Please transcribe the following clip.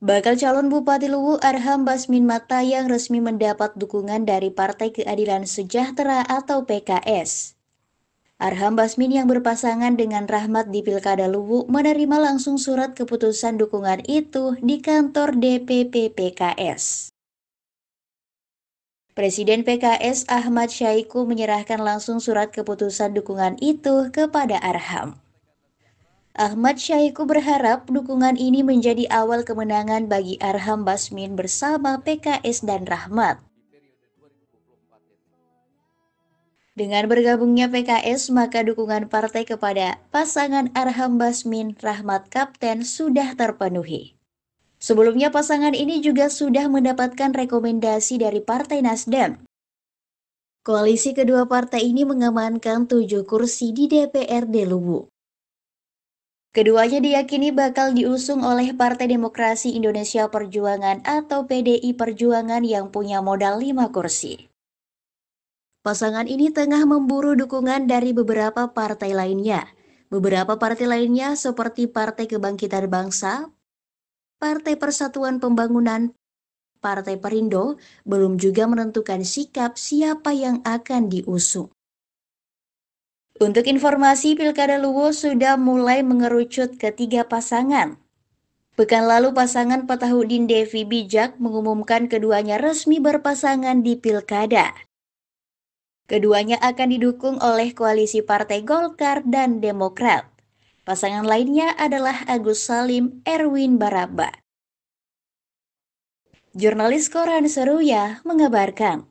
Bakal calon Bupati Luwu Arham Basmin Mata yang resmi mendapat dukungan dari Partai Keadilan Sejahtera atau PKS. Arham Basmin yang berpasangan dengan Rahmat di Pilkada Luwu menerima langsung surat keputusan dukungan itu di kantor DPP PKS. Presiden PKS Ahmad Syaiku menyerahkan langsung surat keputusan dukungan itu kepada Arham. Ahmad Syahiku berharap dukungan ini menjadi awal kemenangan bagi Arham Basmin bersama PKS dan Rahmat. Dengan bergabungnya PKS, maka dukungan partai kepada pasangan Arham Basmin Rahmat Kapten sudah terpenuhi. Sebelumnya pasangan ini juga sudah mendapatkan rekomendasi dari Partai Nasdem. Koalisi kedua partai ini mengamankan tujuh kursi di DPRD Lubuk. Keduanya diyakini bakal diusung oleh Partai Demokrasi Indonesia Perjuangan atau PDI Perjuangan yang punya modal 5 kursi. Pasangan ini tengah memburu dukungan dari beberapa partai lainnya. Beberapa partai lainnya seperti Partai Kebangkitan Bangsa, Partai Persatuan Pembangunan, Partai Perindo belum juga menentukan sikap siapa yang akan diusung. Untuk informasi, Pilkada Luwo sudah mulai mengerucut ke tiga pasangan. Pekan lalu pasangan Patahudin Devi Bijak mengumumkan keduanya resmi berpasangan di Pilkada. Keduanya akan didukung oleh koalisi Partai Golkar dan Demokrat. Pasangan lainnya adalah Agus Salim Erwin Baraba. Jurnalis Koran Seruya mengabarkan.